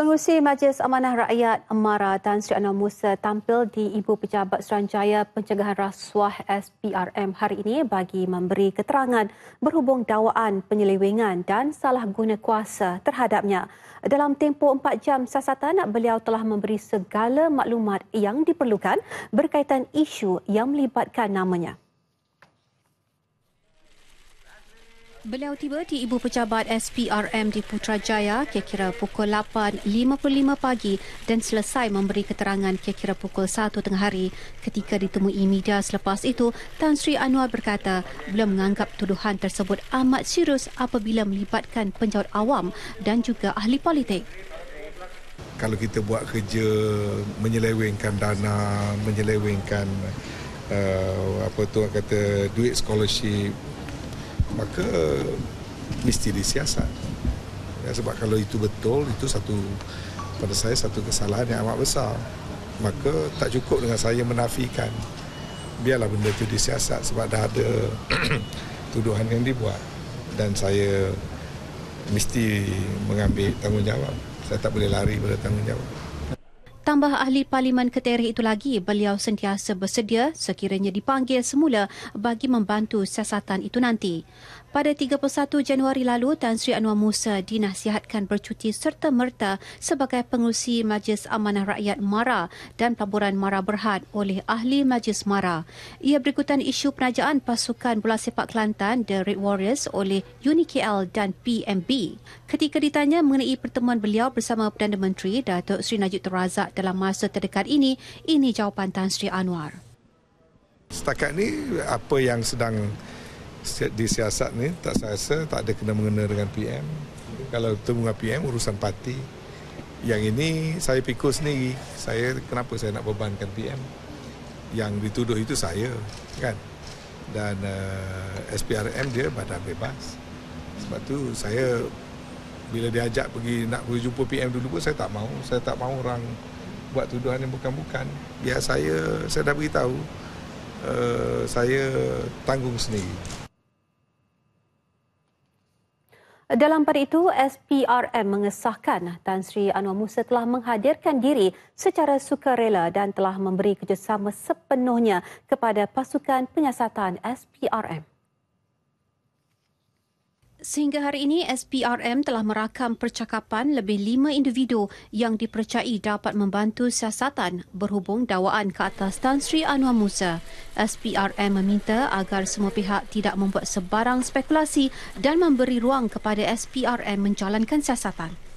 Pengurusi Majlis Amanah Rakyat Amara Tan Sri Anwar Musa tampil di Ibu Pejabat Seranjaya Pencegahan Rasuah SPRM hari ini bagi memberi keterangan berhubung dawaan penyelewengan dan salah guna kuasa terhadapnya. Dalam tempoh 4 jam siasatan, beliau telah memberi segala maklumat yang diperlukan berkaitan isu yang melibatkan namanya. Beliau tiba di Ibu Pejabat SPRM di Putrajaya kira-kira pukul 8.55 pagi dan selesai memberi keterangan kira-kira pukul 1 tengah hari. Ketika ditemui media selepas itu, Tan Sri Anwar berkata beliau menganggap tuduhan tersebut amat serius apabila melibatkan penjawat awam dan juga ahli politik. Kalau kita buat kerja menyelewengkan dana, menyelewengkan uh, apa tu kata duit scholarship maka mesti disiasat. Ya, sebab kalau itu betul, itu satu pada saya satu kesalahan yang amat besar. Maka tak cukup dengan saya menafikan. Biarlah benda itu disiasat sebab dah ada tuduhan yang dibuat. Dan saya mesti mengambil tanggungjawab. Saya tak boleh lari pada tanggungjawab tambah ahli Parlimen Keteri itu lagi, beliau sentiasa bersedia sekiranya dipanggil semula bagi membantu siasatan itu nanti. Pada 31 Januari lalu, Tan Sri Anwar Musa dinasihatkan bercuti serta merta sebagai pengurusi Majlis Amanah Rakyat MARA dan Pelaburan MARA Berhad oleh Ahli Majlis MARA. Ia berikutan isu penajaan pasukan bola sepak Kelantan The Red Warriors oleh Uni dan PMB. Ketika ditanya mengenai pertemuan beliau bersama Perdana Menteri Datuk Sri Najib Terazak dalam masa terdekat ini. Ini jawapan Tan Sri Anwar. Setakat ini, apa yang sedang disiasat ni tak saya rasa tak ada kena mengena dengan PM. Kalau temu dengan PM urusan parti. Yang ini saya pikul sendiri. Saya kenapa saya nak bebankan PM? Yang dituduh itu saya kan. Dan uh, eh, SPRM dia badan bebas. Sebab tu saya bila diajak pergi nak berjumpa PM dulu pun saya tak mau. Saya tak mau orang buat tuduhan yang bukan-bukan. Biar saya, saya dah beritahu, uh, saya tanggung sendiri. Dalam pada itu, SPRM mengesahkan Tan Sri Anwar Musa telah menghadirkan diri secara sukarela dan telah memberi kerjasama sepenuhnya kepada pasukan penyiasatan SPRM. Sehingga hari ini, SPRM telah merakam percakapan lebih lima individu yang dipercayai dapat membantu siasatan berhubung dakwaan ke atas Tan Sri Anwar Musa. SPRM meminta agar semua pihak tidak membuat sebarang spekulasi dan memberi ruang kepada SPRM menjalankan siasatan.